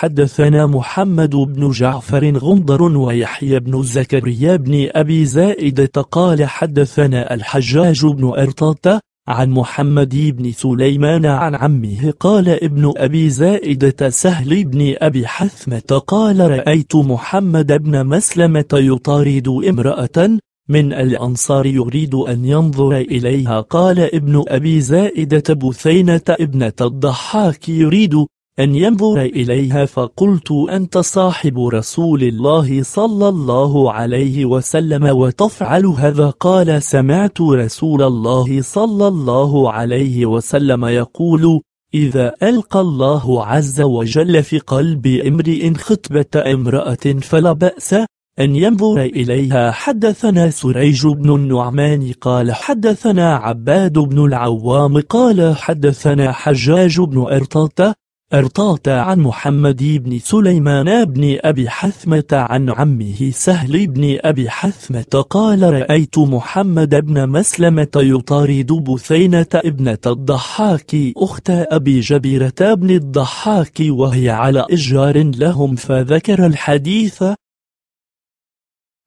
حدثنا محمد بن جعفر غندر ويحيى بن زكريا بن أبي زائدة قال حدثنا الحجاج بن أرطاطة عن محمد بن سليمان عن عمه قال ابن أبي زائدة سهل بن أبي حثمة قال رأيت محمد بن مسلمة يطارد امرأة من الأنصار يريد أن ينظر إليها قال ابن أبي زائدة بثينة ابنة الضحاك يريد أن ينظر إليها فقلت أنت صاحب رسول الله صلى الله عليه وسلم وتفعل هذا قال سمعت رسول الله صلى الله عليه وسلم يقول إذا ألقى الله عز وجل في قلب امرئ خطبة امرأة فلا بأس أن ينظر إليها حدثنا سريج بن النعمان قال حدثنا عباد بن العوام قال حدثنا حجاج بن أرطاة أرطات عن محمد بن سليمان بن أبي حثمة عن عمه سهل بن أبي حثمة قال رأيت محمد بن مسلمة يطارد بثينة ابنة الضحاك أخت أبي جبيرة بن الضحاك وهي على إشجار لهم فذكر الحديث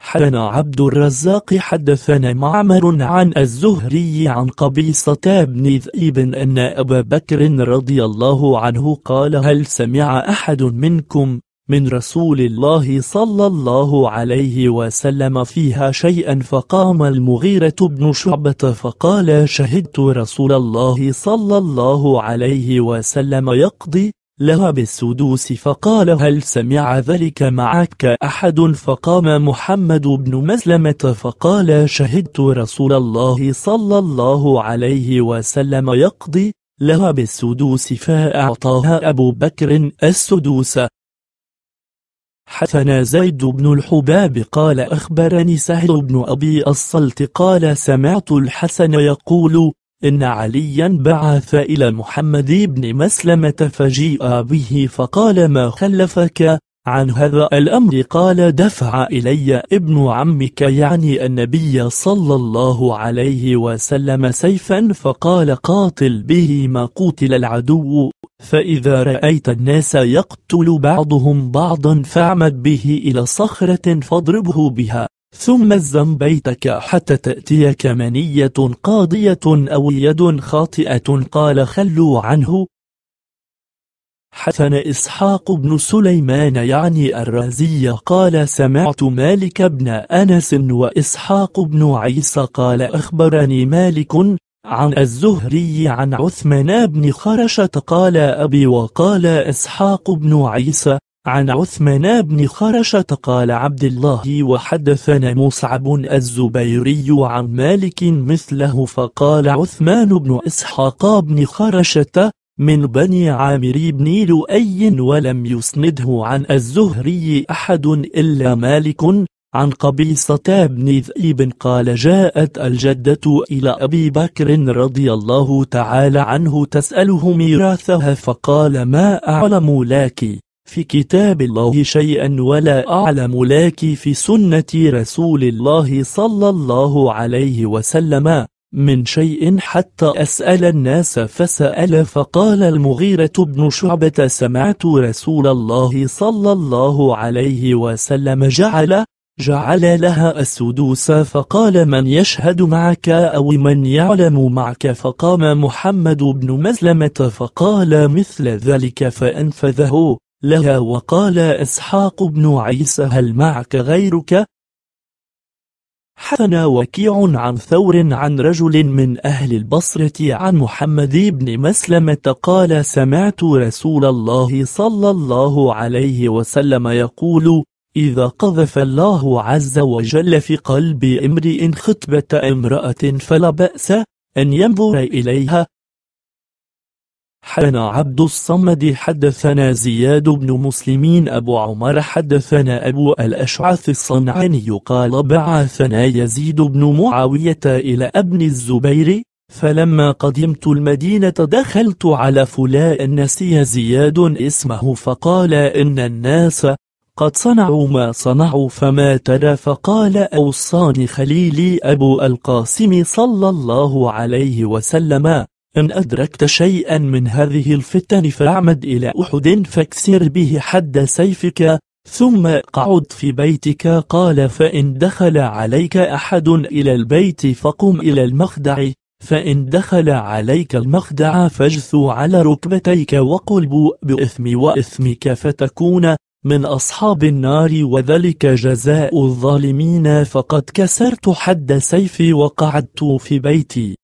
حدثنا عبد الرزاق حدثنا معمر عن الزهري عن قبيصة بن ذئب أن أبا بكر رضي الله عنه قال هل سمع أحد منكم من رسول الله صلى الله عليه وسلم فيها شيئا فقام المغيرة بن شعبة فقال شهدت رسول الله صلى الله عليه وسلم يقضي لها بالسدوس فقال هل سمع ذلك معك أحد فقام محمد بن مسلمة فقال شهدت رسول الله صلى الله عليه وسلم يقضي لها بالسدوس فأعطاها أبو بكر السدوس حثنا زيد بن الحباب قال أخبرني سهل بن أبي الصلت قال سمعت الحسن يقول إن عليا بعث إلى محمد بن مسلمة فجيء به فقال ما خلفك عن هذا الأمر قال دفع إلي ابن عمك يعني النبي صلى الله عليه وسلم سيفا فقال قاتل به ما قتل العدو فإذا رأيت الناس يقتل بعضهم بعضا فاعمد به إلى صخرة فاضربه بها ثم الزم بيتك حتى تأتيك منية قاضية أو يد خاطئة قال خلوا عنه حسن إسحاق بن سليمان يعني الرازي قال سمعت مالك بن أنس وإسحاق بن عيسى قال أخبرني مالك عن الزهري عن عثمان بن خرشة قال أبي وقال إسحاق بن عيسى عن عثمان بن خرشة قال عبد الله وحدثنا مصعب الزبيري عن مالك مثله فقال عثمان بن إسحاق بن خرشة من بني عامر بن لؤي ولم يسنده عن الزهري أحد إلا مالك عن قبيصة بن ذئب قال جاءت الجدة إلى أبي بكر رضي الله تعالى عنه تسأله ميراثها فقال ما أعلم لك في كتاب الله شيئا ولا أعلم لك في سنة رسول الله صلى الله عليه وسلم من شيء حتى أسأل الناس فسأل فقال المغيرة بن شعبة سمعت رسول الله صلى الله عليه وسلم جعل جعل لها السدوس فقال من يشهد معك أو من يعلم معك فقام محمد بن مسلمة فقال مثل ذلك فأنفذه لها وقال إسحاق بن عيسى هل معك غيرك؟ حثنا وكيع عن ثور عن رجل من أهل البصرة عن محمد بن مسلمة قال سمعت رسول الله صلى الله عليه وسلم يقول إذا قذف الله عز وجل في قلب امرئ خطبة امرأة فلا بأس أن ينظر إليها حدثنا عبد الصمد حدثنا زياد بن مسلمين أبو عمر حدثنا أبو الأشعث الصنعاني قال بعثنا يزيد بن معاوية إلى ابن الزبير فلما قدمت المدينة دخلت على فلان نسي زياد اسمه فقال إن الناس قد صنعوا ما صنعوا فما ترى فقال أوصاني خليلي أبو القاسم صلى الله عليه وسلم إن أدركت شيئا من هذه الفتن فاعمد إلى أحد فاكسر به حد سيفك ثم قعد في بيتك قال فإن دخل عليك أحد إلى البيت فقم إلى المخدع فإن دخل عليك المخدع فاجثوا على ركبتيك وقلبوا بإثم وإثمك فتكون من أصحاب النار وذلك جزاء الظالمين فقد كسرت حد سيفي وقعدت في بيتي